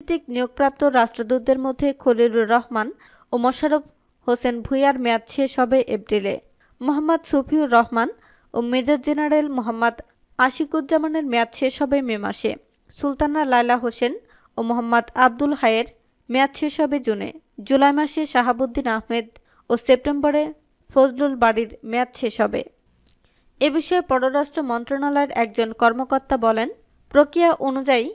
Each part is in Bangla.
কূটনৈতিক নিয়োগপ্রাপ্ত রাষ্ট্রদূতদের মধ্যে খলিলুর রহমান ও মোশারফ হোসেন ভুইয়ার মেয়াদ শেষ হবে এপ্রিলে মোহাম্মদ সফিউর রহমান ও মেজর জেনারেল মোহাম্মদ আশিকুজ্জামানের মেয়াদ শেষ হবে মে মাসে সুলতানা লায়লা হোসেন ও মোহাম্মদ আব্দুল হায়ের মেয়াদ শেষ হবে জুনে জুলাই মাসে শাহাবুদ্দিন আহমেদ ও সেপ্টেম্বরে ফজলুল বাড়ির মেয়াদ শেষ হবে এ বিষয়ে পররাষ্ট্র মন্ত্রণালয়ের একজন কর্মকর্তা বলেন প্রক্রিয়া অনুযায়ী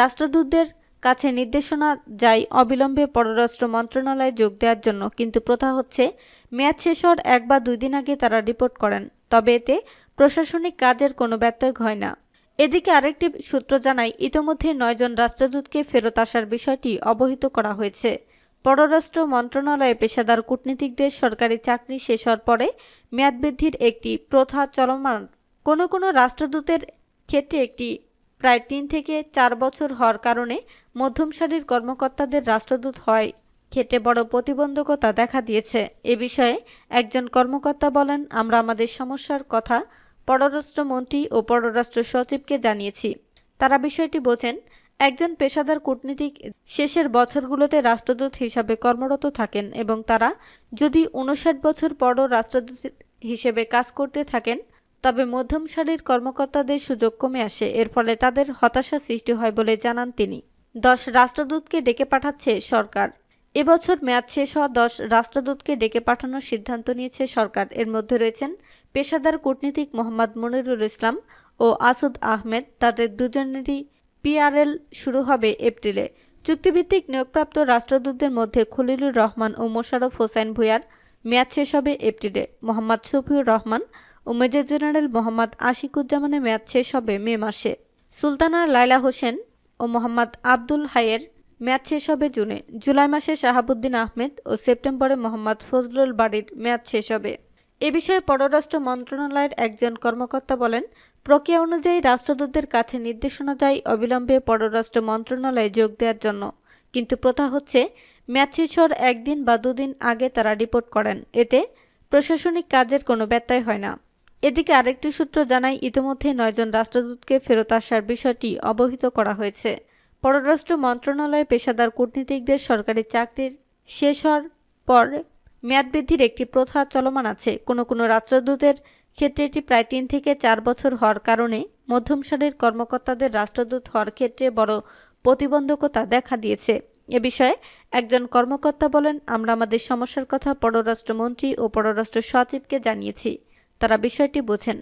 রাষ্ট্রদূতদের কাছে নির্দেশনা যায় অবিলম্বে পররাষ্ট্র মন্ত্রণালয়ে যোগ দেওয়ার জন্য কিন্তু প্রথা হচ্ছে মেয়াদ শেষ হওয়ার এক বা দুই দিন আগে তারা রিপোর্ট করেন তবে এতে প্রশাসনিক কাজের কোনো ব্যত্যয় হয় না এদিকে আরেকটি সূত্র জানায় ইতোমধ্যে নয়জন রাষ্ট্রদূতকে ফেরত আসার বিষয়টি অবহিত করা হয়েছে পররাষ্ট্র মন্ত্রণালয়ে পেশাদার কূটনীতিকদের সরকারি চাকরি শেষ হওয়ার পরে মেয়াদ বৃদ্ধির একটি প্রথা চলমান কোনো কোনো রাষ্ট্রদূতের ক্ষেত্রে একটি প্রায় তিন থেকে চার বছর হওয়ার কারণে মধ্যম সারির কর্মকর্তাদের রাষ্ট্রদূত হয় ক্ষেত্রে বড় প্রতিবন্ধকতা দেখা দিয়েছে এ বিষয়ে একজন কর্মকর্তা বলেন আমরা আমাদের সমস্যার কথা পররাষ্ট্রমন্ত্রী ও পররাষ্ট্র সচিবকে জানিয়েছি তারা বিষয়টি বোঝেন একজন পেশাদার কূটনীতিক শেষের বছরগুলোতে রাষ্ট্রদূত হিসাবে কর্মরত থাকেন এবং তারা যদি উনষাট বছর পর রাষ্ট্রদূত হিসেবে কাজ করতে থাকেন তবে মধ্যম সারির কর্মকর্তাদের সুযোগ কমে আসে এর ফলে তাদের হতাশা সৃষ্টি হয় বলে জানান তিনি দশ রাষ্ট্রদূতকে ডেকে পাঠাচ্ছে সরকার এবছর মেয়াদ শেষ হওয়া দশ রাষ্ট্রদূতকে ডেকে পাঠানোর সিদ্ধান্ত নিয়েছে সরকার এর মধ্যে রয়েছেন পেশাদার কূটনীতিক মোহাম্মদ মনিরুল ইসলাম ও আসুদ আহমেদ তাদের দুজনেরই পিআরএল শুরু হবে এপ্রিলে চুক্তিভিত্তিক নিয়োগপ্রাপ্ত রাষ্ট্রদূতদের মধ্যে খলিলুর রহমান ও মোশারফ হোসেন ভূঁয়ার মেয়াদ শেষ হবে এপ্রিলে মোহাম্মদ সফিউর রহমান ও মেজর জেনারেল মোহাম্মদ আশিকুজ্জামানের মেয়াদ শেষ হবে মে মাসে সুলতানা লায়লা হোসেন ও মোহাম্মদ আব্দুল হায়ের মেয়াদ শেষ হবে জুনে জুলাই মাসে শাহাবুদ্দিন আহমেদ ও সেপ্টেম্বরে মোহাম্মদ ফজলুল বাড়ির মেয়াদ শেষ হবে এ বিষয়ে পররাষ্ট্র মন্ত্রণালয়ের একজন কর্মকর্তা বলেন প্রক্রিয়া অনুযায়ী রাষ্ট্রদূতদের কাছে নির্দেশনা যায় অবিলম্বে পররাষ্ট্র মন্ত্রণালয়ে যোগ দেওয়ার জন্য কিন্তু প্রথা হচ্ছে ম্যাচ শেষ হওয়ার একদিন বা দুদিন আগে তারা রিপোর্ট করেন এতে প্রশাসনিক কাজের কোনো ব্যত্যয় হয় না এদিকে আরেকটি সূত্র জানায় ইতিমধ্যে নয়জন রাষ্ট্রদূতকে ফেরত আসার বিষয়টি অবহিত করা হয়েছে পররাষ্ট্র মন্ত্রণালয় পেশাদার কূটনীতিকদের সরকারি চাকরির শেষ হওয়ার পর মেয়াদ বৃদ্ধির একটি প্রথা চলমান আছে কোনো কোনো রাষ্ট্রদূতের ক্ষেত্রে এটি প্রায় তিন থেকে চার বছর হওয়ার কারণে মধ্যম সারির কর্মকর্তাদের রাষ্ট্রদূত হওয়ার ক্ষেত্রে বড় প্রতিবন্ধকতা দেখা দিয়েছে এ বিষয়ে একজন কর্মকর্তা বলেন আমরা আমাদের সমস্যার কথা পররাষ্ট্রমন্ত্রী ও পররাষ্ট্র সচিবকে জানিয়েছি তারা বিষয়টি বোঝেন